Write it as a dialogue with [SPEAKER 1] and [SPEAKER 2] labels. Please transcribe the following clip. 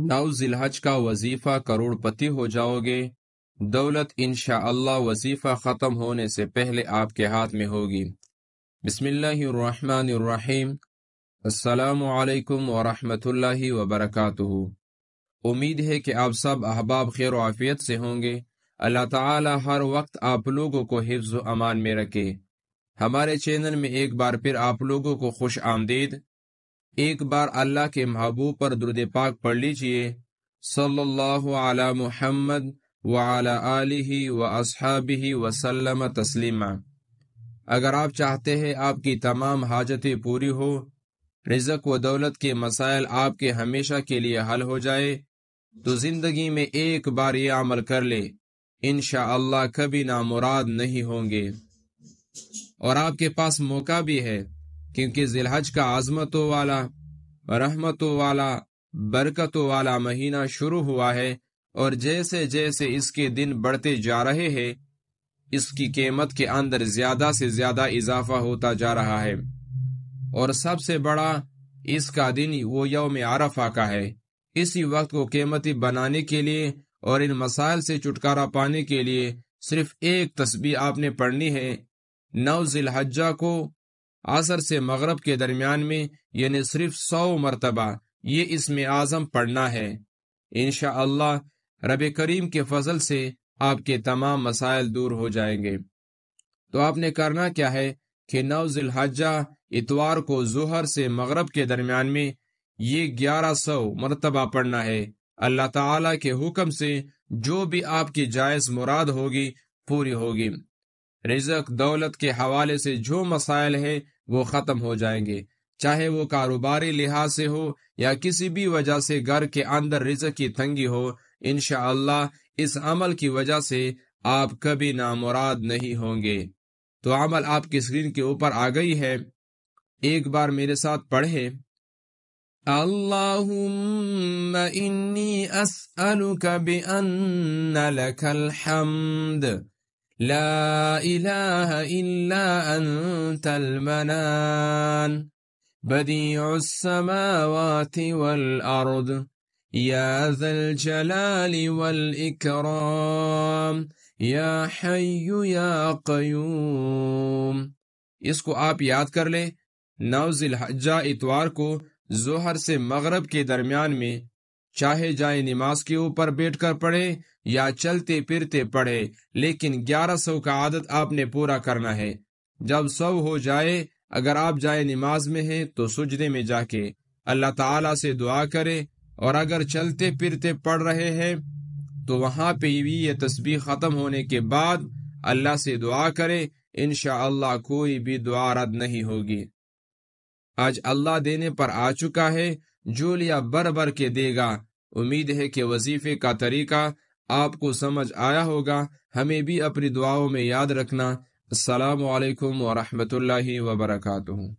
[SPEAKER 1] नौ का वजीफा करोड़पति हो जाओगे दौलत इनशा वजीफा ख़त्म होने से पहले आपके हाथ में होगी बिस्मिल्लाम अस्सलाम वबरक उम्मीद है कि आप सब अहबाब खैर आफियत से होंगे अल्लाह ताला हर वक्त आप लोगों को हिफ्ज अमान में रखे हमारे चैनल में एक बार फिर आप लोगों को खुश आमदीद एक बार अल्लाह के महबूब पर दुरुद पाक पढ़ लीजिए सल्लल्लाहु अला मुहम्मद व अला आलिहि व असहाबिहि वसल्लम तस्लीमा अगर आप चाहते हैं आपकी तमाम हाजतें पूरी हो रिजक व दौलत के मसाइल आपके हमेशा के लिए हल हो जाए तो जिंदगी में एक बार ये अमल कर ले इन अल्लाह कभी नामुराद नहीं होंगे और आपके पास मौका भी है क्योंकि जिलहज का आजमतों वाला रहमतों वाला बरकतों वाला महीना शुरू हुआ है और जैसे जैसे इसके दिन बढ़ते जा रहे हैं इसकी कीमत के अंदर ज्यादा से ज्यादा इजाफा होता जा रहा है और सबसे बड़ा इसका दिन वो यौम आरफा का है इसी वक्त को कीमती बनाने के लिए और इन मसाइल से छुटकारा पाने के लिए सिर्फ एक तस्बी आपने पढ़नी है नौ जिलहजा को असर से मगरब के दरमियान में यानी सिर्फ सौ मरतबा ये इसमें आजम पढ़ना है इनशा अल्लाह रब करीम के फजल से आपके तमाम मसाइल दूर हो जाएंगे तो आपने करना क्या है कि नौ जिलहजा इतवार को जोहर से मगरब के दरमियान में ये ग्यारह सौ मरतबा पढ़ना है अल्लाह ताला हुक्म से जो भी आपकी जायज मुराद होगी पूरी होगी रिजक दौलत के हवाले से जो मसाइल है वो ख़त्म हो जाएंगे चाहे वो कारोबारी लिहाज से हो या किसी भी वजह से घर के अंदर रिजक की तंगी हो इन शह इस अमल की वजह से आप कभी नामुराद नहीं होंगे तो अमल आपकी स्क्रीन के ऊपर आ गई है एक बार मेरे साथ पढ़े अल्लाह إني لا إله إلا أنت المنان بديع السماوات والأرض يا ذا الجلال والإكرام يا حي يا قيوم اس کو آپ یاد کر لیں نوز الحجہ اتوار کو زہر سے مغرب کے درمیان میں चाहे जाए नमाज के ऊपर बैठ कर पढ़े या चलते फिरते पढ़े लेकिन ग्यारह सौ का आदत आपने पूरा करना है जब सौ हो जाए अगर आप जाए नमाज में है तो सुजदे में जाके अल्लाह ताला से दुआ करे और अगर चलते फिरते पढ़ रहे हैं तो वहां पे भी ये तस्वीर खत्म होने के बाद अल्लाह से दुआ करे इनशा कोई भी दुआ रद्द नहीं होगी आज अल्लाह देने पर आ चुका है जो लिया बर बर के देगा उम्मीद है कि वजीफे का तरीका आपको समझ आया होगा हमें भी अपनी दुआओं में याद रखना असलकम वरहमल वबरकू